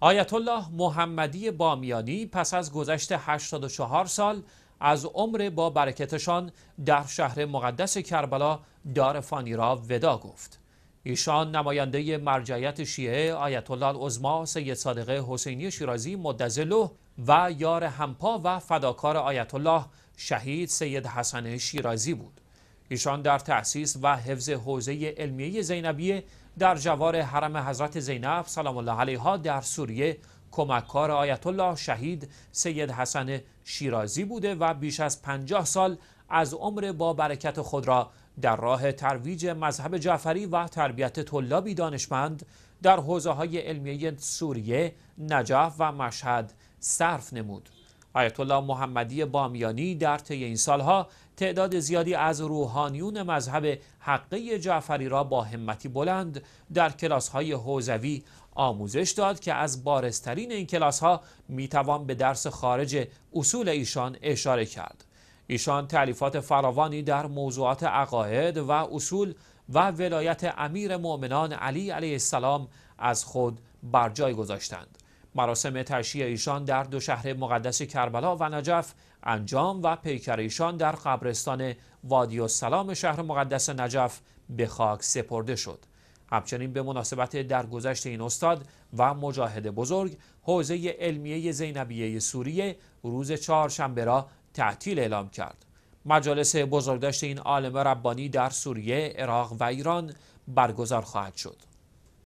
آیت الله محمدی بامیانی پس از گذشت 84 سال از عمر با برکتشان در شهر مقدس کربلا دار فانی را ودا گفت ایشان نماینده مرجعیت شیعه آیت الله العظما سید صادق حسینی شیرازی مدزله و یار همپا و فداکار آیت الله شهید سید حسن شیرازی بود ایشان در تأسیس و حفظ حوزه علمیه زینبیه در جوار حرم حضرت زینب سلام الله علیها در سوریه کمککار آیت الله شهید سید حسن شیرازی بوده و بیش از پنجاه سال از عمر با برکت خود را در راه ترویج مذهب جعفری و تربیت طلابی دانشمند در حوزه های علمیه سوریه، نجف و مشهد صرف نمود. آیت الله محمدی بامیانی در طی این سالها تعداد زیادی از روحانیون مذهب حقه جعفری را با همتی بلند در های حوزوی آموزش داد که از بارسترین این کلاس‌ها میتوان به درس خارج اصول ایشان اشاره کرد. ایشان تعلیفات فراوانی در موضوعات عقاید و اصول و ولایت امیر مؤمنان علی علیه السلام از خود بر جای گذاشتند. مراسم تشییع ایشان در دو شهر مقدس کربلا و نجف انجام و پیکر ایشان در قبرستان وادی السلام شهر مقدس نجف به خاک سپرده شد همچنین به مناسبت درگذشت این استاد و مجاهد بزرگ حوزه علمیه زینبیه سوریه روز چهارشنبه را تعطیل اعلام کرد مجالس بزرگداشت این عالم ربانی در سوریه، عراق و ایران برگزار خواهد شد